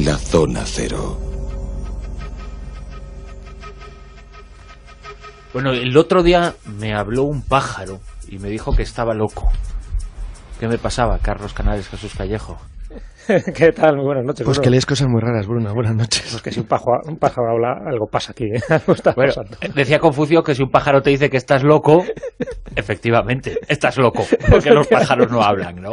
La zona cero. Bueno, el otro día me habló un pájaro y me dijo que estaba loco. ¿Qué me pasaba, Carlos Canales Jesús Callejo? ¿Qué tal? Buenas noches. Pues que lees cosas muy raras, Bruno. Buenas noches. Pues que si un pájaro, habla, algo pasa aquí. ¿eh? Eh, decía Confucio que si un pájaro te dice que estás loco, efectivamente, estás loco, porque los pájaros no hablan, ¿no?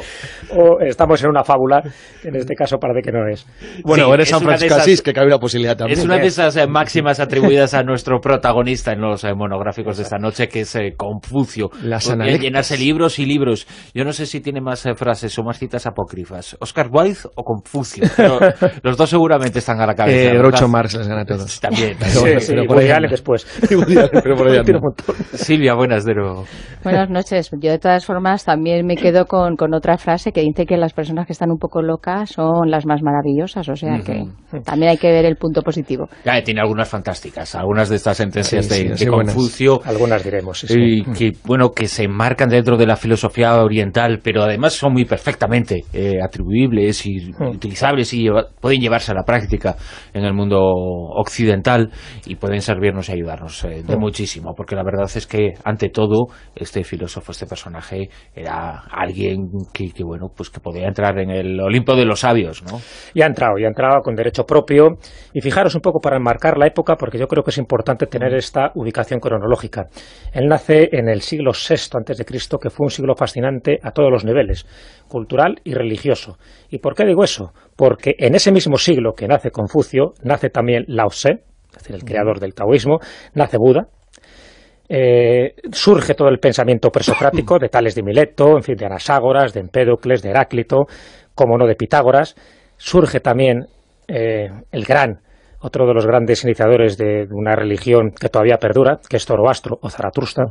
O estamos en una fábula, en este caso parece que no es. Bueno, eres San Francisco que cabe la posibilidad también. Es una de esas eh, máximas atribuidas a nuestro protagonista en los monográficos de esta noche, que es Confucio. La Llenarse libros y libros. Yo no sé si tiene más frases o más citas apócrifas. Oscar Wilde o Confucio. los dos seguramente están a la cabeza. Eh, Marx les gana a todos. También. Pero, después. Silvia, buenas de Buenas noches. Yo de todas formas también me quedo con, con, otra frase que dice que las personas que están un poco locas son las más maravillosas. O sea que también hay que ver el punto positivo. tiene algunas fantásticas. Algunas de estas sentencias de, Confucio. Algunas diremos. Y que, bueno, que se marcan dentro de la filosofía oriental, pero además son muy perfectamente eh, atribuibles atribuibles utilizables y pueden llevarse a la práctica en el mundo occidental y pueden servirnos y ayudarnos eh, de muchísimo, porque la verdad es que ante todo este filósofo, este personaje era alguien que, bueno, pues que podía entrar en el Olimpo de los sabios, ¿no? Y ha entrado, y ha entrado con derecho propio y fijaros un poco para enmarcar la época porque yo creo que es importante tener mm. esta ubicación cronológica. Él nace en el siglo VI antes de Cristo, que fue un siglo fascinante a todos los niveles, cultural y religioso. ¿Y por qué digo eso? Porque en ese mismo siglo que nace Confucio, nace también Lao Tse, es decir, el creador del taoísmo, nace Buda, eh, surge todo el pensamiento presocrático de Tales de Mileto, en fin, de Anaságoras, de Empédocles, de Heráclito, como no de Pitágoras, surge también eh, el gran, otro de los grandes iniciadores de una religión que todavía perdura, que es Zoroastro o Zaratustra.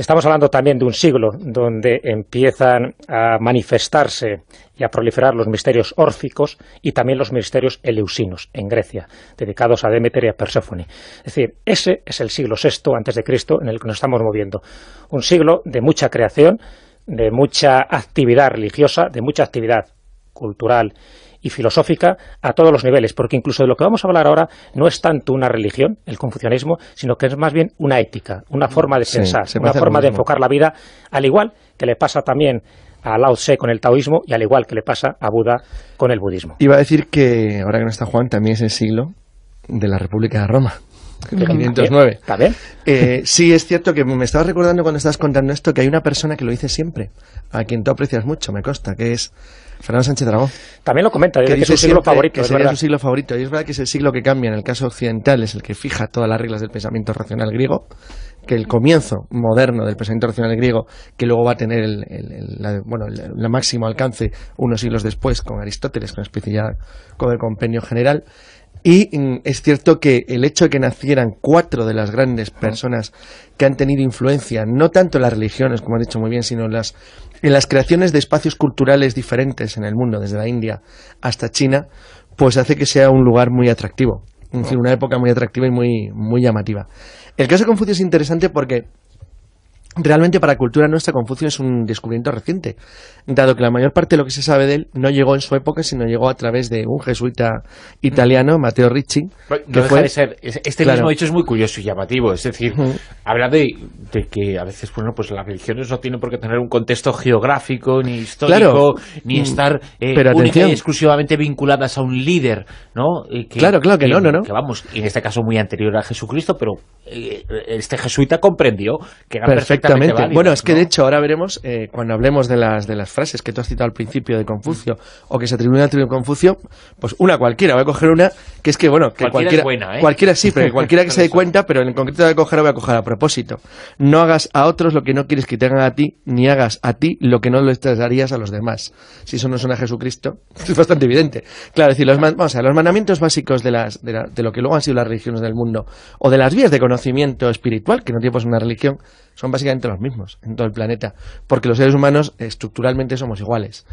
Estamos hablando también de un siglo donde empiezan a manifestarse y a proliferar los misterios órficos y también los misterios eleusinos en Grecia, dedicados a Demeter y a Perséfone. Es decir, ese es el siglo VI antes de Cristo en el que nos estamos moviendo. Un siglo de mucha creación, de mucha actividad religiosa, de mucha actividad cultural y filosófica a todos los niveles, porque incluso de lo que vamos a hablar ahora no es tanto una religión, el confucianismo, sino que es más bien una ética, una mm, forma de pensar, una forma de enfocar la vida, al igual que le pasa también a Lao Tse con el taoísmo y al igual que le pasa a Buda con el budismo. Iba a decir que, ahora que no está Juan, también es el siglo de la República de Roma. Eh, sí, es cierto que me estaba recordando cuando estabas contando esto que hay una persona que lo dice siempre, a quien tú aprecias mucho, me consta, que es Fernando Sánchez Dragón También lo comenta, que, es su siglo favorito. es siglo favorito. Y es verdad que es el siglo que cambia, en el caso occidental, es el que fija todas las reglas del pensamiento racional griego, que el comienzo moderno del pensamiento racional griego, que luego va a tener el, máximo alcance unos siglos después con Aristóteles, con, con el compendio general, y mm, es cierto que el hecho de que nacieran cuatro de las grandes personas que han tenido influencia, no tanto en las religiones, como han dicho muy bien, sino en las, en las creaciones de espacios culturales diferentes en el mundo, desde la India hasta China, pues hace que sea un lugar muy atractivo. en una época muy atractiva y muy, muy llamativa. El caso de Confucio es interesante porque Realmente para cultura nuestra Confucio es un descubrimiento reciente, dado que la mayor parte de lo que se sabe de él no llegó en su época, sino llegó a través de un jesuita italiano, Matteo Ricci. que ser, este mismo hecho es muy curioso y llamativo, es decir, habla de, que a veces pues las religiones no tienen por qué tener un contexto geográfico, ni histórico, ni mm. estar eh, exclusivamente vinculadas a un líder, ¿no? claro, claro que, no, no, no. vamos, en este caso muy anterior a Jesucristo, pero eh, este jesuita comprendió que era perfecto Exactamente. bueno, es que de hecho ahora veremos eh, cuando hablemos de las de las frases que tú has citado al principio de Confucio o que se atribuyen al de Confucio, pues una cualquiera, voy a coger una que es que bueno, que cualquiera cualquiera, buena, ¿eh? cualquiera sí, pero cualquiera que se dé cuenta, pero en concreto a coger voy a coger a propósito. No hagas a otros lo que no quieres que te hagan a ti, ni hagas a ti lo que no le darías a los demás. Si eso no suena a Jesucristo, es bastante evidente. Claro, es decir, los, mandamientos básicos de las de lo que luego han sido las religiones del mundo o de las vías de conocimiento espiritual, que no tiene pues una religión son básicamente los mismos en todo el planeta, porque los seres humanos estructuralmente somos iguales.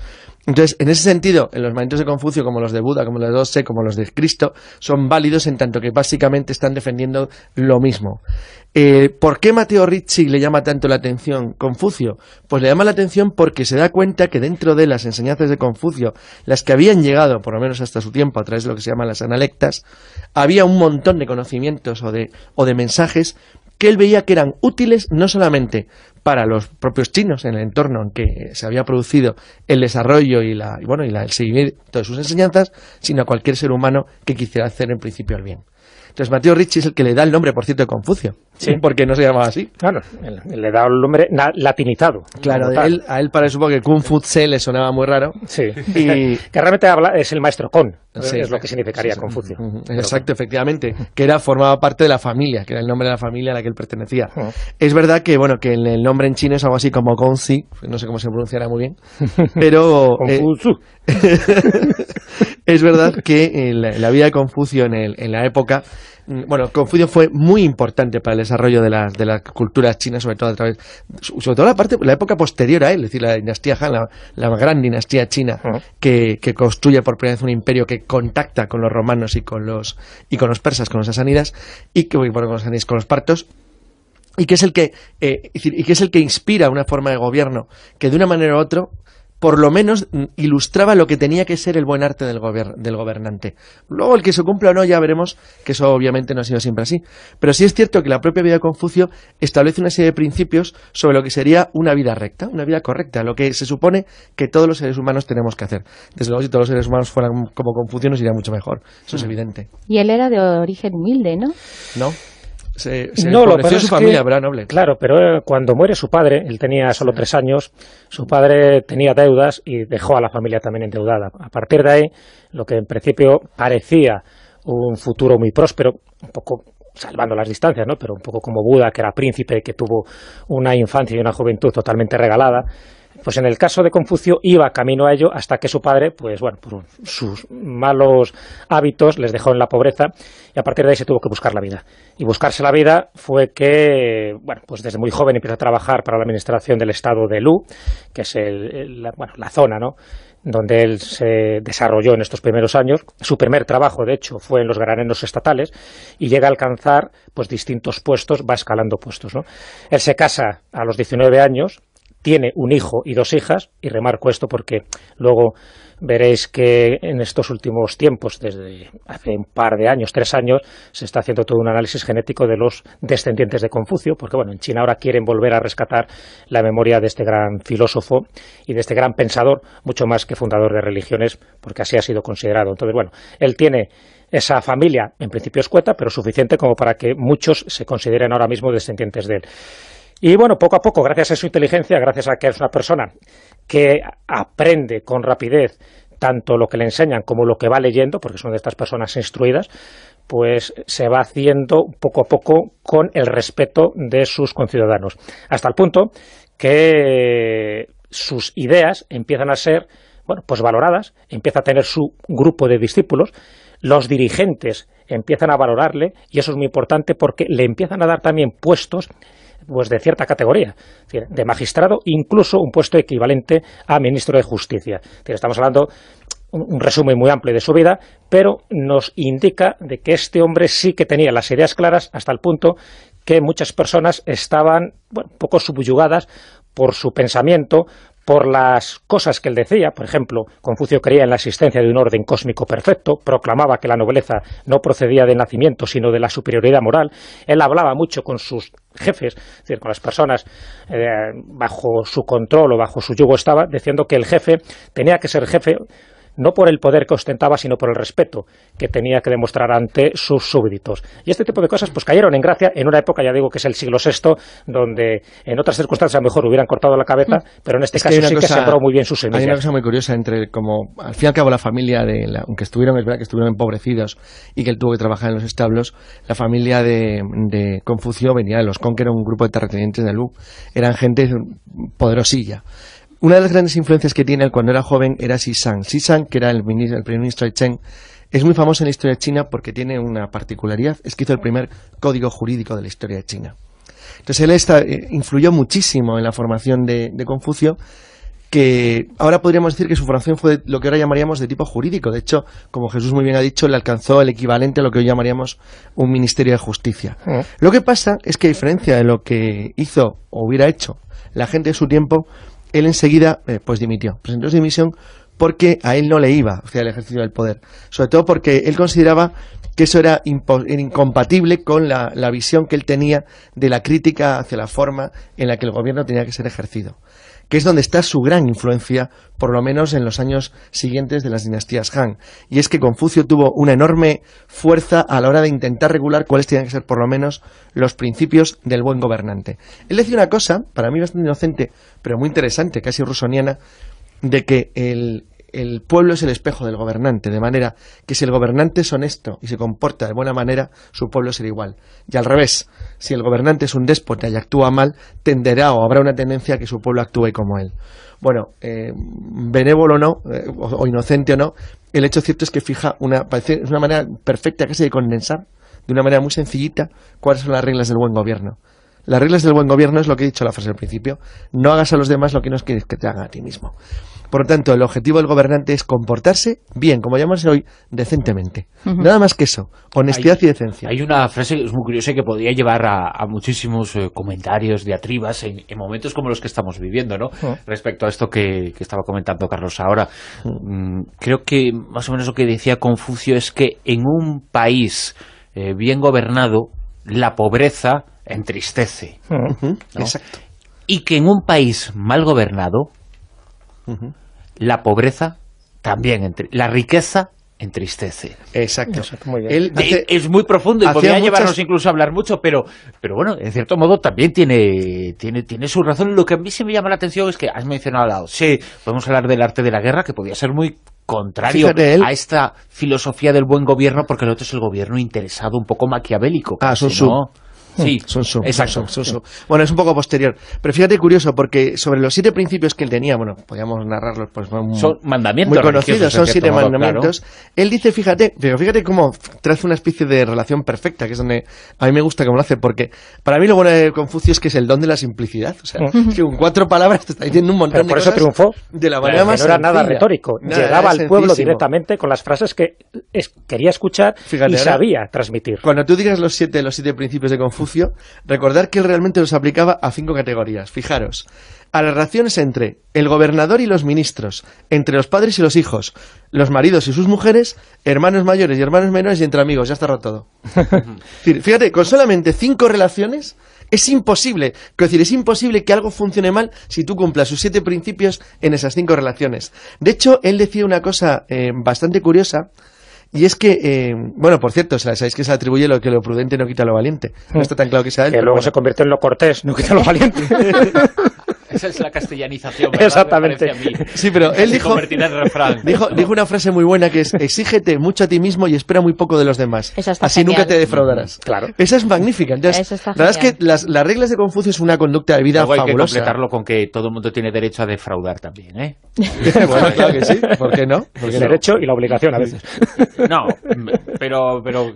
Entonces, en ese sentido, en los manitos de Confucio, como los de Buda, como los de Dose, como los de Cristo, son válidos en tanto que básicamente están defendiendo lo mismo. Eh, ¿Por qué Mateo Ricci le llama tanto la atención Confucio? Pues le llama la atención porque se da cuenta que dentro de las enseñanzas de Confucio, las que habían llegado, por lo menos hasta su tiempo, a través de lo que se llaman las analectas, había un montón de conocimientos o de mensajes que él veía que eran útiles no solamente para los propios chinos en el entorno en que se había producido el desarrollo y, bueno, y el seguimiento de sus enseñanzas, sino a cualquier ser humano que quisiera hacer en principio el bien. Entonces Mateo Ricci es el que le da el nombre, por cierto, de Confucio. Sí. Porque no se llamaba así. Claro, le da el nombre latinizado. Claro, a él para supongo que Kung Fu Tse le sonaba muy raro. Sí. que realmente habla, es el maestro Kon, es lo que significaría Confucio. Exacto, efectivamente. Que era, formaba parte de la familia, que era el nombre de la familia a la que él pertenecía. Es verdad que, bueno, que el, nombre en chino es algo así como si no sé cómo se pronunciará muy bien, pero... Confucio. Eh, es verdad que eh, la, vida de Confucio en, la época mm, bueno, Confucio fue muy importante para el desarrollo de la cultura china, sobre todo a través, sobre todo la parte, la época posterior a él, es decir, la dinastía Han, la, gran dinastía china, que, construye por primera vez un imperio que contacta con los romanos y con los persas, con los asanidas, y que con los con los partos, eh, y que es el que inspira una forma de gobierno que de una manera u otra por lo menos mm, ilustraba lo que tenía que ser el buen arte del, del gobernante. Luego, el que se cumpla o no, ya veremos que eso obviamente no ha sido siempre así. Pero sí es cierto que la propia vida de Confucio establece una serie de principios sobre lo que sería una vida recta, una vida correcta, lo que se supone que todos los seres humanos tenemos que hacer. Desde luego, si todos los seres humanos fueran como Confucio, nos iría mucho mejor. Eso es mm. evidente. Y él era de origen humilde, ¿no? No no, lo su familia, que, Noble. Claro, pero eh, cuando muere su padre, él tenía solo tres años, su padre tenía deudas y dejó a la familia también endeudada. A partir de ahí, lo que en principio parecía un futuro muy próspero, un poco salvando las distancias, ¿no? pero un poco como Buda, que era príncipe, que tuvo una infancia y una juventud totalmente regalada, pues en el caso de Confucio iba camino a ello hasta que su padre, pues bueno, por sus malos hábitos les dejó en la pobreza y a partir de ahí se tuvo que buscar la vida. Y buscarse la vida fue que, bueno, pues desde muy joven empieza a trabajar para la administración del estado de Lu, que es el, la, bueno, la zona, ¿no? donde él se desarrolló en estos primeros años. Su primer trabajo, de hecho, fue en los graneros estatales y llega a alcanzar pues, distintos puestos, va escalando puestos. ¿no? Él se casa a los 19 años tiene un hijo y dos hijas, y remarco esto porque luego veréis que en estos últimos tiempos, desde hace un par de años, tres años, se está haciendo todo un análisis genético de los descendientes de Confucio, porque bueno, en China ahora quieren volver a rescatar la memoria de este gran filósofo y de este gran pensador, mucho más que fundador de religiones, porque así ha sido considerado. Entonces, bueno, él tiene esa familia, en principio escueta, pero suficiente como para que muchos se consideren ahora mismo descendientes de él. Y bueno, poco a poco, gracias a su inteligencia, gracias a que es una persona que aprende con rapidez tanto lo que le enseñan como lo que va leyendo, porque son de estas personas instruidas, pues se va haciendo poco a poco con el respeto de sus conciudadanos, hasta el punto que sus ideas empiezan a ser bueno, pues valoradas, empieza a tener su grupo de discípulos, los dirigentes empiezan a valorarle y eso es muy importante porque le empiezan a dar también puestos pues de cierta categoría, de magistrado, incluso un puesto equivalente a ministro de Justicia. Estamos hablando un resumen muy amplio de su vida, pero nos indica de que este hombre sí que tenía las ideas claras hasta el punto que muchas personas estaban un poco subyugadas por su pensamiento, por las cosas que él decía, por ejemplo, Confucio creía en la existencia de un orden cósmico perfecto, proclamaba que la nobleza no procedía del nacimiento, sino de la superioridad moral, él hablaba mucho con sus jefes, es decir, con las personas eh, bajo su control o bajo su yugo estaba, diciendo que el jefe tenía que ser jefe no por el poder que ostentaba, sino por el respeto que tenía que demostrar ante sus súbditos. Y este tipo de cosas pues cayeron en gracia en una época, ya digo que es el siglo VI, donde en otras circunstancias a lo mejor hubieran cortado la cabeza, mm. pero en este caso sí que sembró muy bien sus semillas. Hay una cosa muy curiosa entre, como al fin y al cabo la familia de, aunque estuvieron, es verdad que estuvieron empobrecidos y que él tuvo que trabajar en los establos, la familia de, Confucio venía de los Con, que era un grupo de terratenientes de Lu, eran gente poderosilla una de las grandes influencias que tiene él cuando era joven era Xi Shang. Xi Sang, que era el, ministro, primer ministro de Chen, es muy famoso en la historia de China porque tiene una particularidad, es que hizo el primer código jurídico de la historia de China. Entonces él eh, influyó muchísimo en la formación de, Confucio, que ahora podríamos decir que su formación fue lo que ahora llamaríamos de tipo jurídico. De hecho, como Jesús muy bien ha dicho, le alcanzó el equivalente a lo que hoy llamaríamos un ministerio de justicia. Lo que pasa es que a diferencia de lo que hizo o hubiera hecho la gente de su tiempo, él enseguida eh, pues dimitió, presentó su dimisión porque a él no le iba el ejercicio del poder, sobre todo porque él consideraba que eso era, incompatible con la visión que él tenía de la crítica hacia la forma en la que el gobierno tenía que ser ejercido que es donde está su gran influencia, por lo menos en los años siguientes de las dinastías Han. Y es que Confucio tuvo una enorme fuerza a la hora de intentar regular cuáles tenían que ser, por lo menos, los principios del buen gobernante. Él decía una cosa, para mí bastante inocente, pero muy interesante, casi rusoniana, de que el el pueblo es el espejo del gobernante, de manera que si el gobernante es honesto y se comporta de buena manera, su pueblo será igual. Y al revés, si el gobernante es un déspota y actúa mal, tenderá o habrá una tendencia a que su pueblo actúe como él. Bueno, eh, benévolo o no, eh, o, inocente o no, el hecho cierto es que fija una, parece, una manera perfecta casi de condensar, de una manera muy sencillita, cuáles son las reglas del buen gobierno. Las reglas del buen gobierno es lo que he dicho en la frase al principio. No hagas a los demás lo que no quieres que te hagan a ti mismo. Por lo tanto, el objetivo del gobernante es comportarse bien, como llamarse hoy, decentemente. Nada más que eso, honestidad y decencia. Hay una frase que es muy curiosa que podría llevar a, muchísimos eh, comentarios, diatribas, en, en, momentos como los que estamos viviendo, ¿no? Respecto a esto que, estaba comentando Carlos ahora. Mm, creo que más o menos lo que decía Confucio es que en un país eh, bien gobernado, la pobreza entristece. Y que en un país mal gobernado, la pobreza también, la riqueza entristece. Exacto. es muy profundo y podría llevarnos incluso a hablar mucho, pero, pero bueno, en cierto modo también tiene, tiene, tiene su razón. Lo que a mí sí me llama la atención es que has mencionado lado sí, podemos hablar del arte de la guerra, que podía ser muy contrario a esta filosofía del buen gobierno, porque el otro es el gobierno interesado, un poco maquiavélico. Ah, Hmm, sí, exacto. Bueno, es un poco posterior. Pero fíjate, curioso, porque sobre los siete principios que él tenía, bueno, podíamos narrarlos, pues son, mandamientos muy conocidos, son siete mandamientos. Él dice, fíjate, pero fíjate cómo trae una especie de relación perfecta, que es donde a mí me gusta cómo lo hace, porque para mí lo bueno de Confucio es que es el don de la simplicidad. O sea, hmm. que con cuatro palabras te está diciendo un montón de cosas. Por eso triunfó. De la manera más. No era nada retórico. Llegaba al pueblo directamente con las frases que quería escuchar y sabía transmitir. Cuando tú digas los siete, los siete principios de Confucio, recordar que él realmente los aplicaba a cinco categorías. Fijaros, a las relaciones entre el gobernador y los ministros, entre los padres y los hijos, los maridos y sus mujeres, hermanos mayores y hermanos menores y entre amigos. Ya está todo. Fíjate, con solamente cinco relaciones es imposible, decir, es imposible que algo funcione mal si tú cumplas sus siete principios en esas cinco relaciones. De hecho, él decía una cosa eh, bastante curiosa y es que, eh, bueno, por cierto, sabéis que se atribuye lo que lo prudente no quita lo valiente. No está tan claro que sea él. Que luego se convierte en lo cortés, no quita lo valiente. Esa es la castellanización. Exactamente. Sí, pero él dijo, dijo, dijo, una frase muy buena que es: exígete mucho a ti mismo y espera muy poco de los demás. Así nunca te defraudarás. Mm, claro. Esa es magnífica. la verdad es que las, las, reglas de Confucio es una conducta de vida fabulosa. hay que completarlo con que todo el mundo tiene derecho a defraudar también. ¿eh? bueno, claro que sí. ¿Por qué no? Porque el derecho y la obligación a veces. No, pero, pero,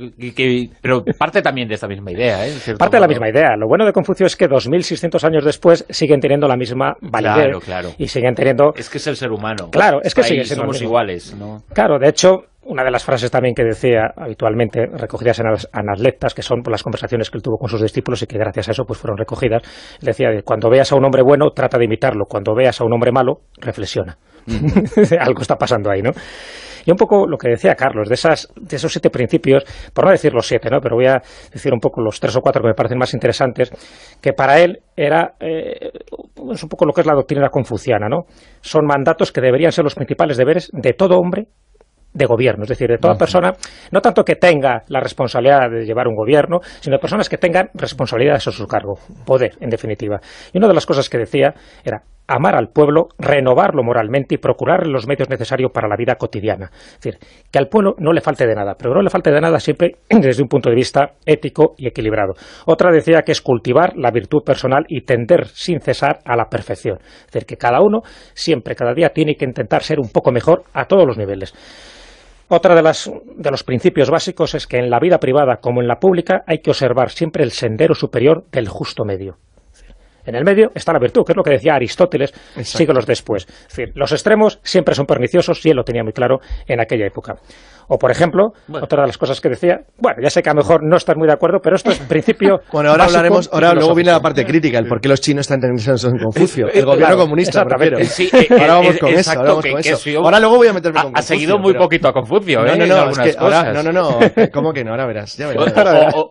pero parte también de esta misma idea. ¿eh? Parte de la misma idea. Lo bueno de Confucio es que 2.600 años después siguen teniendo la misma claro, claro. y siguen teniendo... Es que es el ser humano. Claro, es que sí Somos iguales, ¿no? Claro, de hecho, una de las frases también que decía habitualmente recogidas en las que son por las conversaciones que él tuvo con sus discípulos y que gracias a eso pues fueron recogidas, decía, cuando veas a un hombre bueno, trata de imitarlo, cuando veas a un hombre malo, reflexiona. Algo está pasando ahí, ¿no? Y un poco lo que decía Carlos, de, esas, de esos siete principios, por no decir los siete, ¿no? pero voy a decir un poco los tres o cuatro que me parecen más interesantes, que para él era eh, es un poco lo que es la doctrina confuciana. ¿no? Son mandatos que deberían ser los principales deberes de todo hombre de gobierno, es decir, de toda persona, no tanto que tenga la responsabilidad de llevar un gobierno, sino de personas que tengan responsabilidades a su cargo, poder, en definitiva. Y una de las cosas que decía era amar al pueblo, renovarlo moralmente y procurar los medios necesarios para la vida cotidiana. Es decir, que al pueblo no le falte de nada, pero no le falte de nada siempre desde un punto de vista ético y equilibrado. Otra decía que es cultivar la virtud personal y tender sin cesar a la perfección. Es decir, que cada uno siempre, cada día, tiene que intentar ser un poco mejor a todos los niveles. Otra de, de los principios básicos es que en la vida privada como en la pública hay que observar siempre el sendero superior del justo medio. En el medio está la virtud, que es lo que decía Aristóteles siglos después. Es decir, los extremos siempre son perniciosos y él lo tenía muy claro en aquella época. O, por ejemplo, otra de las cosas que decía, bueno, ya sé que a lo mejor no estás muy de acuerdo, pero esto es principio. bueno, ahora hablaremos, ahora luego viene la parte crítica, el por qué los chinos están interesados en Confucio, el gobierno comunista. Sí, ahora eh, vamos eh, con eso. Ahora, ahora luego voy a meterme con Confucio. Ha seguido muy poquito a Confucio, No, ¿eh? no, no, no, no, ¿Cómo que no? Ahora verás.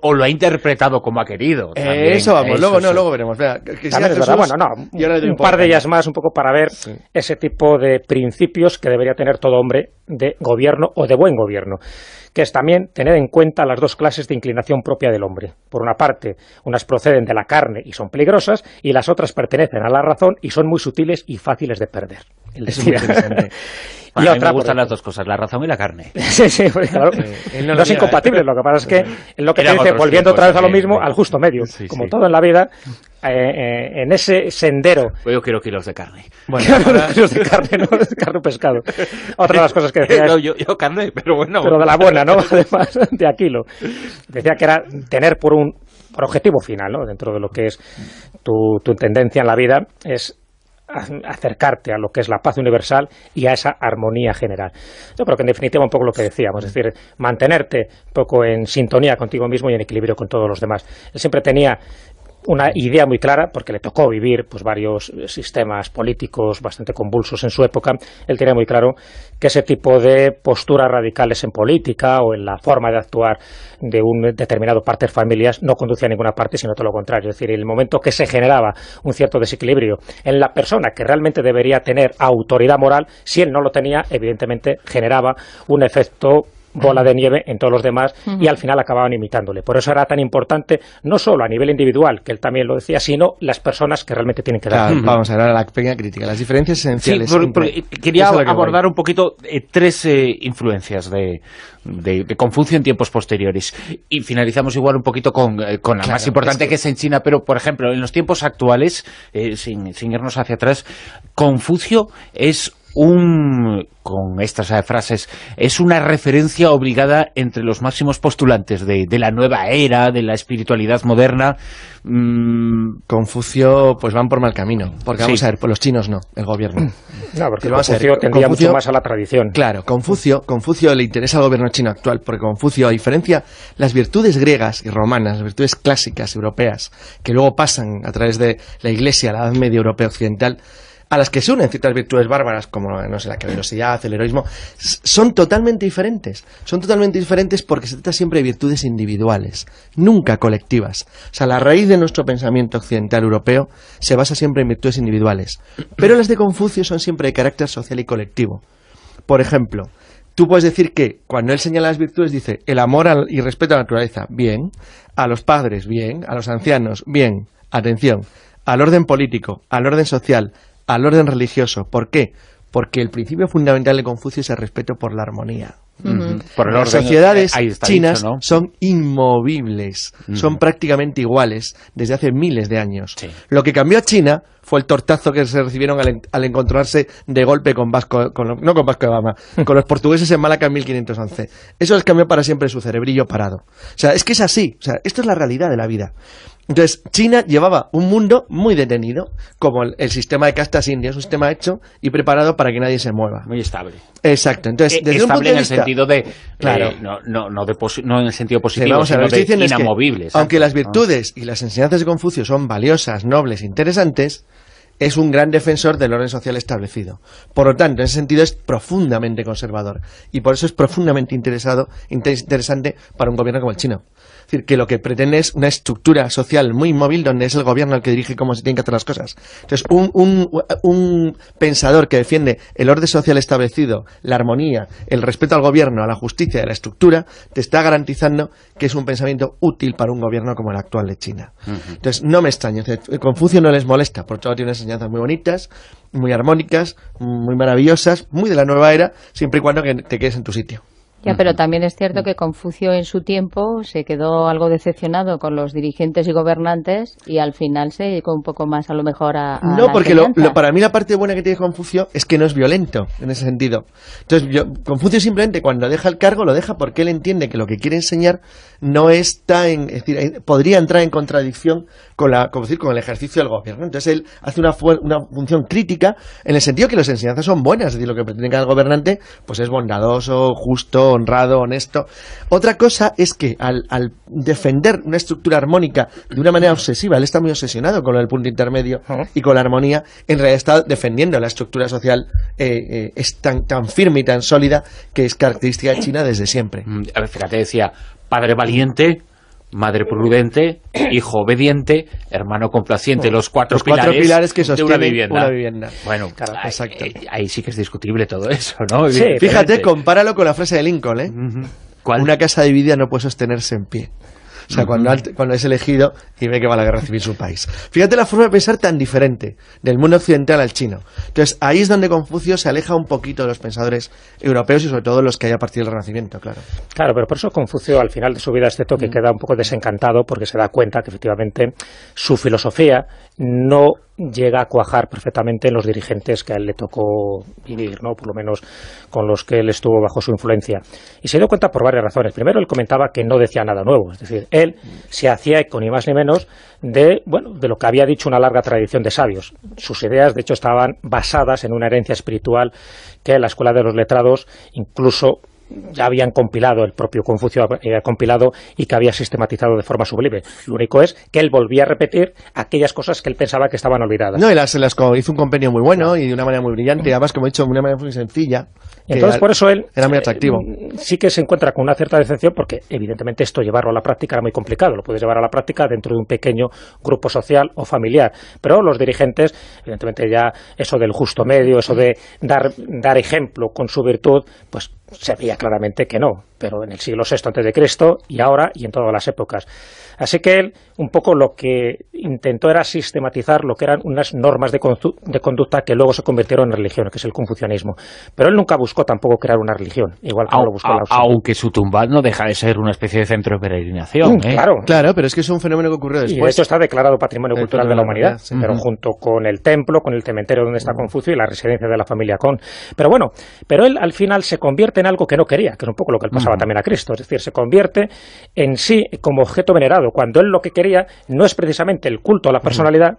O, lo ha interpretado como ha querido. eso vamos, luego, no, luego veremos bueno, no, un par de ellas más un poco para ver ese tipo de principios que debería tener todo hombre de gobierno o de buen gobierno, que es también tener en cuenta las dos clases de inclinación propia del hombre. Por una parte, unas proceden de la carne y son peligrosas, y las otras pertenecen a la razón y son muy sutiles y fáciles de perder. Es muy y a otra, mí me pues, gustan las dos cosas, la razón y la carne. sí, sí, pues, claro. Eh, no, es incompatible, lo que pasa es que lo que dice, volviendo otra vez a lo mismo, al justo medio. como todo en la vida, eh, eh, en ese sendero... yo quiero kilos de carne. Bueno, kilos de carne, no de carne pescado. Otra de las cosas que decía yo, carne, pero bueno. Pero de la buena, ¿no? Además, de a kilo. Decía que era tener por un por objetivo final, ¿no? dentro de lo que es tu, tu tendencia en la vida, es acercarte a lo que es la paz universal y a esa armonía general. Yo creo que en definitiva un poco lo que decíamos, es decir, mantenerte un poco en sintonía contigo mismo y en equilibrio con todos los demás. Él siempre tenía una idea muy clara, porque le tocó vivir pues, varios eh, sistemas políticos bastante convulsos en su época, él tenía muy claro que ese tipo de posturas radicales en política o en la forma de actuar de un determinado parte de familias no conducía a ninguna parte, sino todo lo contrario. Es decir, el momento que se generaba un cierto desequilibrio en la persona que realmente debería tener autoridad moral, si él no lo tenía, evidentemente generaba un efecto bola de nieve en todos los demás y al final acababan imitándole. Por eso era tan importante, no solo a nivel individual, que él también lo decía, sino las personas que realmente tienen que dar. Vamos a ver a la pequeña crítica, las diferencias esenciales. quería abordar un poquito eh, tres eh, influencias de, de, Confucio en tiempos posteriores. Y finalizamos igual un poquito con, eh, con la más importante que... es en China, pero por ejemplo, en los tiempos actuales, sin, sin irnos hacia atrás, Confucio es con estas frases, es una referencia obligada entre los máximos postulantes de, la nueva era, de la espiritualidad moderna. Mm, Confucio, pues van por mal camino, porque vamos a ver, por pues, los chinos no, el gobierno. No, porque Confucio tendría mucho más a la tradición. Claro, Confucio, Confucio le interesa al gobierno chino actual, porque Confucio, a diferencia, las virtudes griegas y romanas, las virtudes clásicas europeas, que luego pasan a través de la iglesia, la Edad Media Europea Occidental, a las que se unen ciertas virtudes bárbaras, como no sé, la caballerosidad, el heroísmo, son totalmente diferentes. Son totalmente diferentes porque se trata siempre de virtudes individuales, nunca colectivas. O sea, la raíz de nuestro pensamiento occidental europeo se basa siempre en virtudes individuales. Pero las de Confucio son siempre de carácter social y colectivo. Por ejemplo, tú puedes decir que cuando él señala las virtudes dice el amor y respeto a la naturaleza, bien, a los padres, bien, a los ancianos, bien, atención, al orden político, al orden social, al orden religioso. ¿Por qué? Porque el principio fundamental de Confucio es el respeto por la armonía. Las sociedades eh, chinas son inmovibles, son prácticamente iguales desde hace miles de años. Lo que cambió a China fue el tortazo que se recibieron al, encontrarse de golpe con Vasco, con, no con Vasco de con los portugueses en Malaca en 1511. Eso les cambió para siempre su cerebrillo parado. O sea, es que es así. O sea, esto es la realidad de la vida. Entonces, China llevaba un mundo muy detenido, como el, sistema de castas indias, un sistema hecho y preparado para que nadie se mueva. Muy estable. Exacto. Entonces, e, desde estable un punto en el sentido de... Eh, claro. no, en el sentido positivo, de inamovible. aunque las virtudes y las enseñanzas de Confucio son valiosas, nobles, interesantes, es un gran defensor del orden social establecido. Por lo tanto, en ese sentido es profundamente conservador y por eso es profundamente interesado, interesante para un gobierno como el chino. Es decir, que lo que pretende es una estructura social muy móvil donde es el gobierno el que dirige cómo se tienen que hacer las cosas. Entonces, un, pensador que defiende el orden social establecido, la armonía, el respeto al gobierno, a la justicia y a la estructura, te está garantizando que es un pensamiento útil para un gobierno como el actual de China. Entonces, no me extraño. Confucio no les molesta, por todo, tiene unas enseñanzas muy bonitas, muy armónicas, muy maravillosas, muy de la nueva era, siempre y cuando te quedes en tu sitio. Ya, pero también es cierto que Confucio en su tiempo se quedó algo decepcionado con los dirigentes y gobernantes y al final se llegó un poco más a lo mejor a... no, porque para mí la parte buena que tiene Confucio es que no es violento en ese sentido. Entonces, Confucio simplemente cuando deja el cargo lo deja porque él entiende que lo que quiere enseñar no está en... decir, eh, podría entrar en contradicción con, la, como decir, con el ejercicio del gobierno. Entonces, él hace una, función crítica en el sentido que las enseñanzas son buenas, es decir, lo que pretende cada gobernante pues es bondadoso, justo honrado, honesto. Otra cosa es que al, defender una estructura armónica de una manera obsesiva, él está muy obsesionado con el punto intermedio y con la armonía, en realidad está defendiendo la estructura social eh, eh, es tan, tan firme y tan sólida que es característica de China desde siempre. Mm, a ver, fíjate, decía, padre valiente, madre prudente, hijo obediente, hermano complaciente, los cuatro, pilares, que de una vivienda. Bueno, eh, Ahí, sí que es discutible todo eso, ¿no? Fíjate, compáralo con la frase de Lincoln, ¿eh? Una casa dividida no puede sostenerse en pie. O sea, cuando, es elegido y ve que va a la guerra civil su país. Fíjate la forma de pensar tan diferente del mundo occidental al chino. Entonces, ahí es donde Confucio se aleja un poquito de los pensadores europeos y sobre todo los que hay a partir del Renacimiento, claro. Claro, pero por eso Confucio al final de su vida, excepto que queda un poco desencantado porque se da cuenta que efectivamente su filosofía no llega a cuajar perfectamente en los dirigentes que a él le tocó vivir, ¿no? por lo menos con los que él estuvo bajo su influencia. Y se dio cuenta por varias razones. Primero, él comentaba que no decía nada nuevo, es decir, él se hacía eco ni más ni menos de, bueno, de lo que había dicho una larga tradición de sabios. Sus ideas, de hecho, estaban basadas en una herencia espiritual que la Escuela de los Letrados incluso ya habían compilado, el propio Confucio había eh, compilado y que había sistematizado de forma sublime. Lo único es que él volvía a repetir aquellas cosas que él pensaba que estaban olvidadas. No, y las, hizo un compendio muy bueno y de una manera muy brillante, además, como he dicho, de una manera muy sencilla. Entonces, por eso él... Era muy atractivo. Eh, mm, sí que se encuentra con una cierta decepción porque, evidentemente, esto llevarlo a la práctica era muy complicado. Lo puedes llevar a la práctica dentro de un pequeño grupo social o familiar. Pero los dirigentes, evidentemente, ya eso del justo medio, eso de dar, dar ejemplo con su virtud, pues sabía claramente que no pero en el siglo VI antes de Cristo y ahora y en todas las épocas. Así que él un poco lo que intentó era sistematizar lo que eran unas normas de, conducta que luego se convirtieron en religión, que es el confucianismo. Pero él nunca buscó tampoco crear una religión, igual que lo buscó la Aunque su tumba no deja de ser una especie de centro de peregrinación. Mm, ¿eh? Claro. claro, pero es que es un fenómeno que ocurrió después. Y de está declarado Patrimonio Cultural de la Humanidad, pero junto con el templo, con el cementerio donde está mm. Confucio y la residencia de la familia Con. Pero bueno, pero él al final se convierte en algo que no quería, que es un poco lo que él pasaba también a Cristo, es decir, se convierte en sí como objeto venerado, cuando él lo que quería no es precisamente el culto a la personalidad,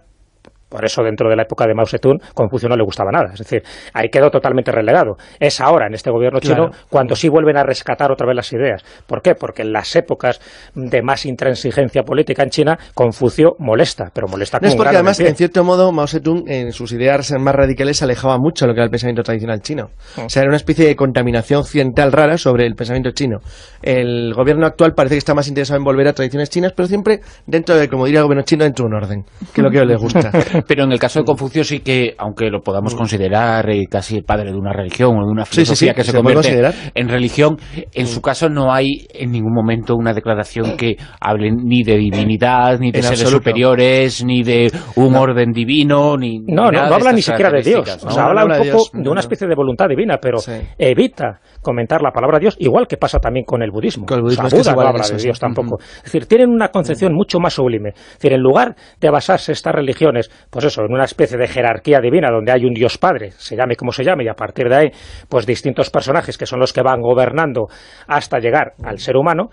por eso dentro de la época de Mao Zedong, Confucio no le gustaba nada. Es decir, ahí quedó totalmente relegado. Es ahora, en este gobierno chino, cuando sí vuelven a rescatar otra vez las ideas. ¿Por qué? Porque en las épocas de más intransigencia política en China, Confucio molesta, pero molesta con Es porque además, en cierto modo, Mao Zedong, en sus ideas más radicales, alejaba mucho lo que era el pensamiento tradicional chino. O sea, era una especie de contaminación occidental rara sobre el pensamiento chino. El gobierno actual parece que está más interesado en volver a tradiciones chinas, pero siempre dentro de, como diría el gobierno chino, dentro de un orden, que es lo que le gusta. Pero en el caso de mm. Confucio sí que, aunque lo podamos mm. considerar eh, casi el padre de una religión o de una filosofía que se, convierte en religión, en su mm. caso no hay en ningún momento una declaración que hable ni de divinidad, ni de seres superiores, ni de un orden divino, ni No, no, no habla ni siquiera de Dios. O sea, habla, un poco de, una especie de voluntad divina, pero evita comentar la palabra Dios, igual que pasa también con el budismo. Con es de Dios tampoco. Es decir, tienen una concepción mucho más sublime. Es decir, en lugar de basarse estas religiones, pues eso, en una especie de jerarquía divina donde hay un Dios Padre, se llame como se llame, y a partir de ahí, pues distintos personajes que son los que van gobernando hasta llegar al ser humano,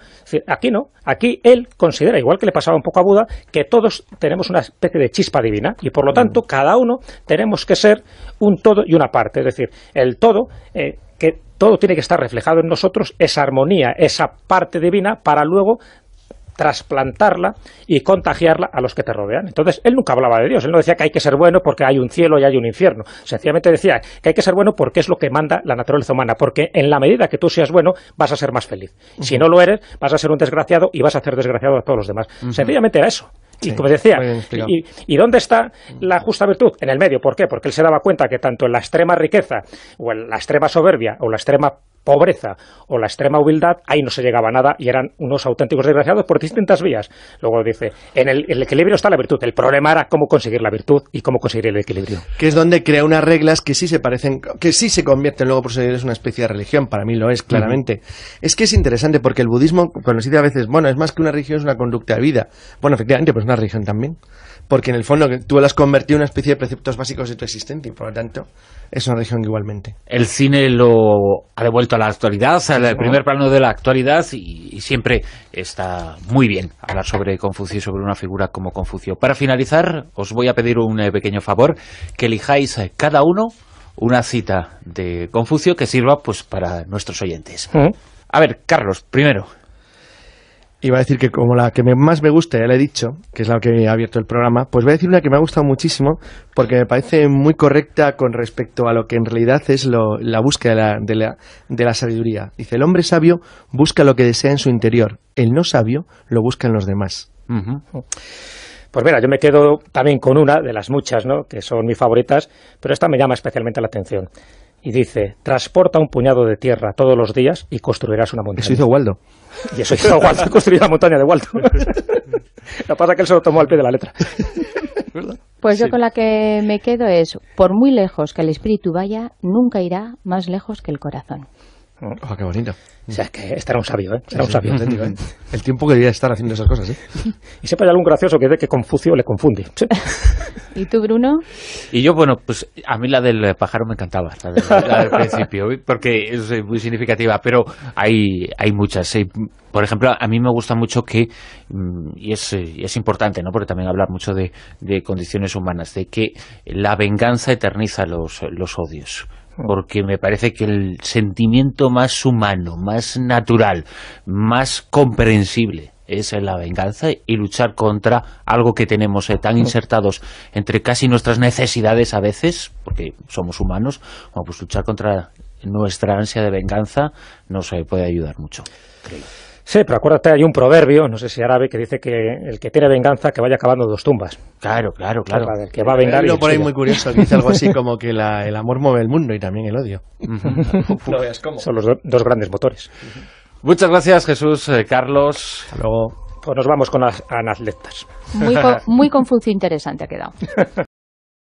aquí no. Aquí él considera, igual que le pasaba un poco a Buda, que todos tenemos una especie de chispa divina y por lo tanto cada uno tenemos que ser un todo y una parte. Es decir, el todo... Eh, todo tiene que estar reflejado en nosotros, esa armonía, esa parte divina, para luego trasplantarla y contagiarla a los que te rodean. Entonces, él nunca hablaba de Dios, él no decía que hay que ser bueno porque hay un cielo y hay un infierno, sencillamente decía que hay que ser bueno porque es lo que manda la naturaleza humana, porque en la medida que tú seas bueno vas a ser más feliz. Si no lo eres, vas a ser un desgraciado y vas a hacer desgraciado a todos los demás. Sencillamente era eso y como decía, y, dónde está la justa virtud? En el medio. ¿Por qué? Porque él se daba cuenta que tanto en la extrema riqueza, o en la extrema soberbia, o la extrema pobreza o la extrema humildad, ahí no se llegaba a nada y eran unos auténticos desgraciados por distintas vías. Luego dice, en el, equilibrio está la virtud. El problema era cómo conseguir la virtud y cómo conseguir el equilibrio. Que es donde crea unas reglas que sí se parecen, que sí se convierten luego por seguir es una especie de religión. Para mí lo es, claramente. Es que es interesante porque el budismo, cuando se a veces, bueno, es más que una religión, es una conducta de vida. Bueno, efectivamente, pues una religión también porque en el fondo tú las has convertido en una especie de preceptos básicos de tu existencia y por lo tanto es una región igualmente. El cine lo ha devuelto a la actualidad, al primer plano de la actualidad y, siempre está muy bien hablar sobre Confucio y sobre una figura como Confucio. Para finalizar, os voy a pedir un eh, pequeño favor, que elijáis eh, cada uno una cita de Confucio que sirva pues para nuestros oyentes. ¿Eh? A ver, Carlos, primero, Iba a decir que como la que más me gusta, ya le he dicho, que es la que ha abierto el programa, pues voy a decir una que me ha gustado muchísimo porque me parece muy correcta con respecto a lo que en realidad es la búsqueda de la, sabiduría. Dice, el hombre sabio busca lo que desea en su interior, el no sabio lo busca en los demás. Pues mira, yo me quedo también con una de las muchas, ¿no? que son mis favoritas, pero esta me llama especialmente la atención y dice, transporta un puñado de tierra todos los días y construirás una montaña. Eso hizo Waldo. Y eso hizo Waldo, construir la montaña de Waldo. La pasa que él se lo tomó al pie de la letra. Pues yo con la que me quedo es, por muy lejos que el espíritu vaya, nunca irá más lejos que el corazón. Ah, qué bonito. O sea, que este un sabio, ¿eh? un sabio. ¿eh? El tiempo que debía estar haciendo esas cosas, ¿eh? Y siempre hay algún gracioso que de que Confucio le confunde. ¿Y tú, Bruno? Y yo, bueno, pues a mí la del pájaro me encantaba, la, del principio, porque es eh, muy significativa, pero hay, hay muchas. Eh. Por ejemplo, a mí me gusta mucho que, mm, y es, es importante, ¿no? Porque también hablar mucho de, de condiciones humanas, de que la venganza eterniza los, los odios porque me parece que el sentimiento más humano, más natural, más comprensible es la venganza y luchar contra algo que tenemos eh, tan insertados entre casi nuestras necesidades a veces, porque somos humanos, pues luchar contra nuestra ansia de venganza nos puede ayudar mucho, creo. Sí, pero acuérdate, hay un proverbio, no sé si árabe, que dice que el que tiene venganza que vaya acabando dos tumbas. Claro, claro, claro. el que va a vengar. Hay por ahí muy curioso dice algo así como que el amor mueve el mundo y también el odio. no veas Son los dos grandes motores. Muchas gracias, Jesús, eh, Carlos. luego. Pues nos vamos con las anatletas. Muy, muy confuso e interesante ha quedado.